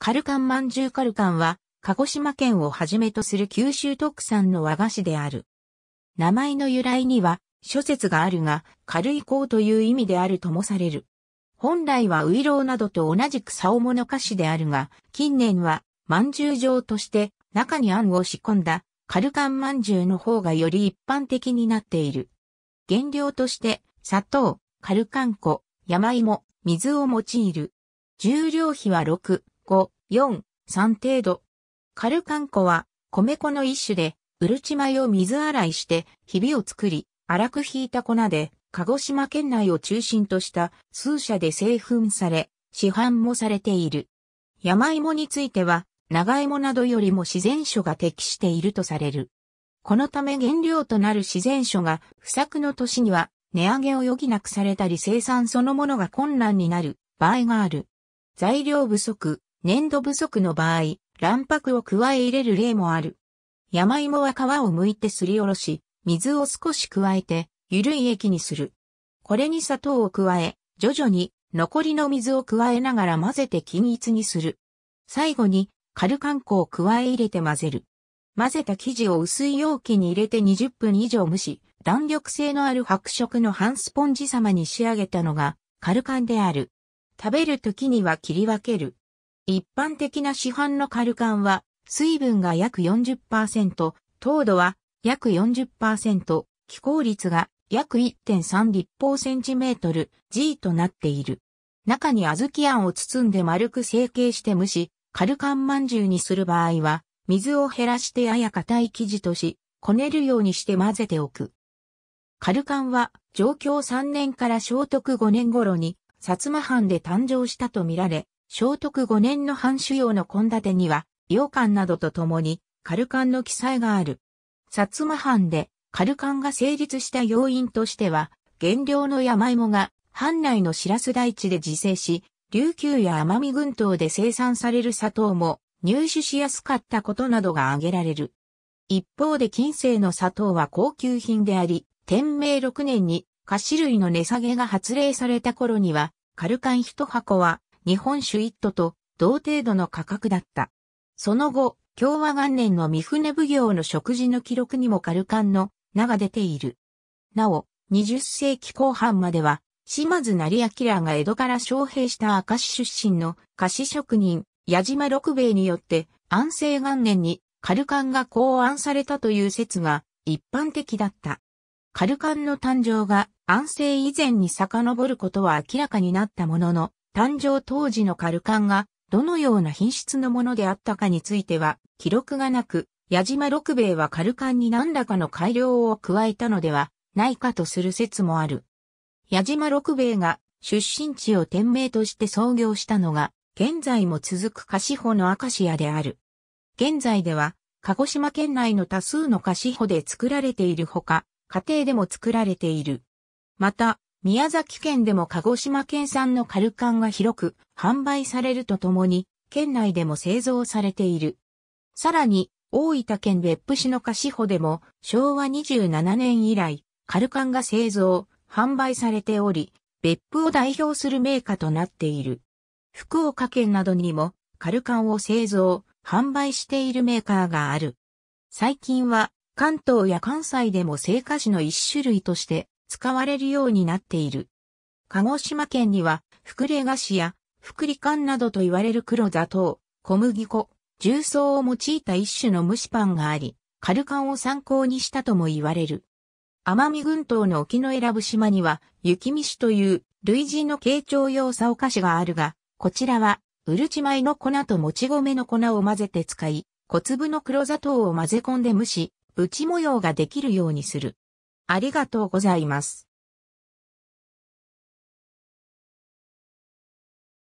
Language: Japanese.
カルカンまんじゅうカルカンは、鹿児島県をはじめとする九州特産の和菓子である。名前の由来には、諸説があるが、軽い甲という意味であるともされる。本来はウイローなどと同じく竿物菓子であるが、近年は、まんじゅう状として中にあんを仕込んだ、カルカンまんじゅうの方がより一般的になっている。原料として、砂糖、カルカン粉、山芋、水を用いる。重量比は6、五、4、三程度。カルカンコは米粉の一種で、うるち米を水洗いして、ひびを作り、粗く引いた粉で、鹿児島県内を中心とした数社で製粉され、市販もされている。山芋については、長芋などよりも自然薯が適しているとされる。このため原料となる自然薯が不作の年には値上げを余儀なくされたり生産そのものが困難になる場合がある。材料不足、粘土不足の場合、卵白を加え入れる例もある。山芋は皮を剥いてすりおろし、水を少し加えて、ゆるい液にする。これに砂糖を加え、徐々に残りの水を加えながら混ぜて均一にする。最後に、カルカン粉を加え入れて混ぜる。混ぜた生地を薄い容器に入れて20分以上蒸し、弾力性のある白色の半スポンジ様に仕上げたのが、カルカンである。食べる時には切り分ける。一般的な市販のカルカンは、水分が約40%、糖度は約40%、気候率が約1.3立方センチメートル G となっている。中に小豆あんを包んで丸く成形して蒸し、カルカン饅頭にする場合は、水を減らしてやや硬い生地とし、こねるようにして混ぜておく。カルカンは、上京3年から聖徳5年頃に、薩摩藩で誕生したとみられ、聖徳5年の藩主用の献立には、洋館などと共に、カルカンの記載がある。薩摩藩で、カルカンが成立した要因としては、原料の山芋が、藩内のシラス大地で自生し、琉球や奄美群島で生産される砂糖も入手しやすかったことなどが挙げられる。一方で近世の砂糖は高級品であり、天明6年に菓子類の値下げが発令された頃には、カルカン一箱は日本酒一斗と同程度の価格だった。その後、共和元年の三船奉行の食事の記録にもカルカンの名が出ている。なお、20世紀後半までは、島津成明が江戸から招聘した赤石出身の菓子職人、矢島六兵衛によって安政元年にカルカンが考案されたという説が一般的だった。カルカンの誕生が安政以前に遡ることは明らかになったものの、誕生当時のカルカンがどのような品質のものであったかについては記録がなく、矢島六兵衛はカルカンに何らかの改良を加えたのではないかとする説もある。矢島六兵衛が出身地を店名として創業したのが、現在も続く菓子舗のアカシアである。現在では、鹿児島県内の多数の菓子舗で作られているほか、家庭でも作られている。また、宮崎県でも鹿児島県産のカルカンが広く販売されるとともに、県内でも製造されている。さらに、大分県別府市の菓子穂でも昭和27年以来、カルカンが製造、販売されており、別府を代表するメーカーとなっている。福岡県などにもカルカンを製造、販売しているメーカーがある。最近は関東や関西でも製菓子の一種類として使われるようになっている。鹿児島県には、福礼菓子や、福利缶などと言われる黒砂糖、小麦粉、重曹を用いた一種の蒸しパンがあり、カルカンを参考にしたとも言われる。奄美群島の沖の選ぶ島には、雪見酒という類似の慶長用さお菓子があるが、こちらは、うるち米の粉ともち米の粉を混ぜて使い、小粒の黒砂糖を混ぜ込んで蒸し、ち模様ができるようにする。ありがとうございます。